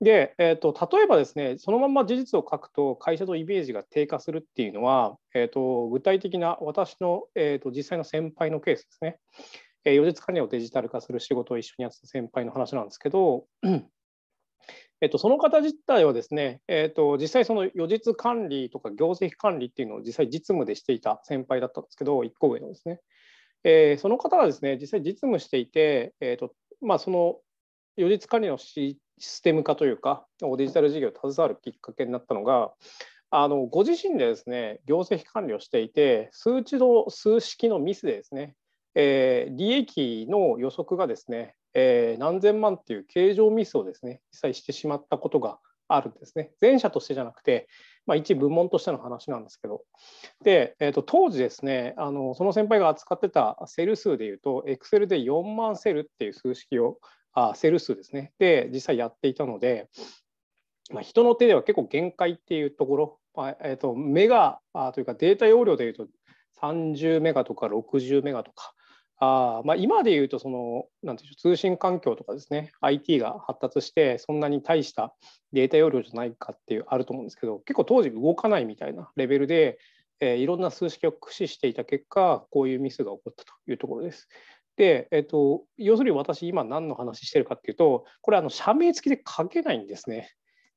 で、えーと、例えばですねそのまま事実を書くと会社のイメージが低下するっていうのは、えーと、具体的な私の、えーと、と実際の先輩のケースですね、えー、予実管理をデジタル化する仕事を一緒にやってた先輩の話なんですけど、えー、とその方自体はですね、えー、と実際その予実管理とか業績管理っていうのを実際実務でしていた先輩だったんですけど1個上のですね、えー、その方はですね実際実務していて、えーとまあ、その予実管理のシステム化というか、デジタル事業に携わるきっかけになったのが、あのご自身でですね業績管理をしていて、数値の数式のミスでですね、えー、利益の予測がですね、えー、何千万っていう形状ミスをですね、実際してしまったことがあるんですね。前者としてじゃなくて、まあ、一部門としての話なんですけど。で、えー、と当時ですねあの、その先輩が扱ってたセル数でいうと、Excel で4万セルっていう数式をあセル数ですね。で、実際やっていたので、まあ、人の手では結構限界っていうところ、まあ、えーと、とメガあというかデータ容量でいうと30メガとか60メガとか、あまあ、今でいうとそのなんていう通信環境とかですね IT が発達してそんなに大したデータ容量じゃないかっていうあると思うんですけど結構当時動かないみたいなレベルで、えー、いろんな数式を駆使していた結果こういうミスが起こったというところです。で、えっと、要するに私今何の話してるかっていうとこれあの社名付きで書けないんですね。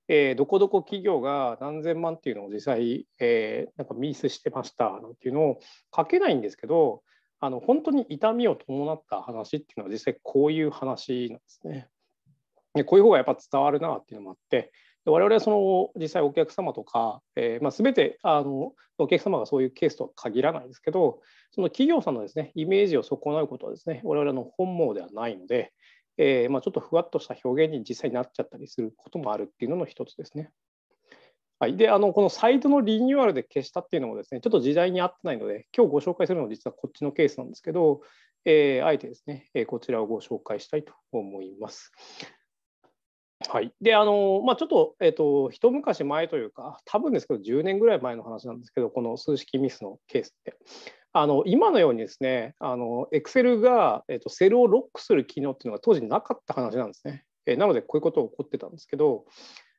えー、どこどこ企業が何千万っていうのを実際、えー、なんかミスしてましたっていうのを書けないんですけどあの本当に痛みを伴った話っていうのは実際こういう話なんですね。でこういう方がやっぱ伝わるなっていうのもあって我々はその実際お客様とか、えーまあ、全てあのお客様がそういうケースとは限らないですけどその企業さんのですねイメージを損なうことはですね我々の本望ではないので、えーまあ、ちょっとふわっとした表現に実際になっちゃったりすることもあるっていうのの一つですね。はい、であのこのサイトのリニューアルで消したっていうのもですねちょっと時代に合ってないので今日ご紹介するのは実はこっちのケースなんですけど、えー、あえてですね、えこちらをご紹介したいと思います。はい、であの、まあ、ちょっと,、えっと、一昔前というか多分ですけど10年ぐらい前の話なんですけどこの数式ミスのケースってあの今のようにですねあの Excel が、えっと、セルをロックする機能っていうのが当時なかった話なんですね、えなのでこういうことが起こってたんですけど、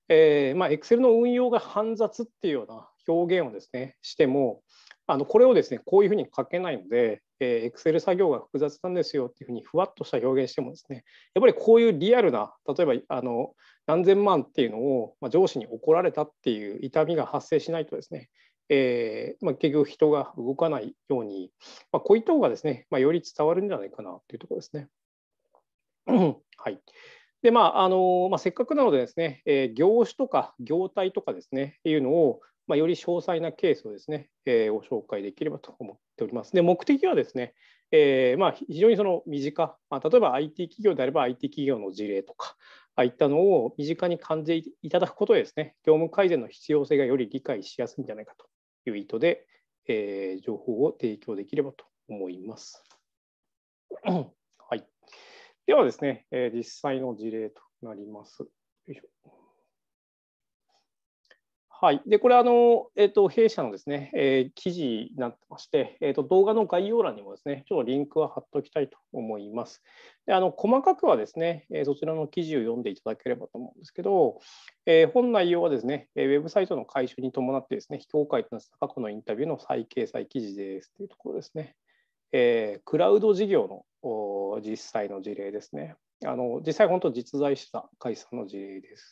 えクまル Excel の運用が煩雑っていうような表現をですねしてもあのこれをですねこういうふうに書けないので、えー、Excel 作業が複雑なんですよっていうふうにふわっとした表現してもですねやっぱりこういうリアルな例えばあの何千万っていうのを、まあ、上司に怒られたっていう痛みが発生しないとですねえーまあ、結局人が動かないように、まあ、こういった方がですね、まあ、より伝わるんじゃないかなというところですね。はい、でまああのまあ、せっかくなのでですね、えー、業種とか業態とかですねいうのを、まあ、より詳細なケースをですね、えー、ご紹介できればと思っております。で目的はですね、えーまあ、非常にその身近、まあ、例えば IT 企業であれば IT 企業の事例とか、ああいったのを身近に感じていただくことでですね、業務改善の必要性がより理解しやすいんじゃないかという意図で、えー、情報を提供できればと思います。はい、ではですね、えー、実際の事例となります。よいしょはい、でこれあの、えーと、弊社のですね、えー、記事になってまして、えーと、動画の概要欄にもですね、ちょっとリンクは貼っておきたいと思います。であの細かくはですね、えー、そちらの記事を読んでいただければと思うんですけど、えー、本内容はですね、えウェブサイトの改修に伴ってですね、非公開となった過去のインタビューの再掲載記事ですというところですね。えー、クラウド事業の実際の事例ですね。あの実際、本当実在した会社の事例です。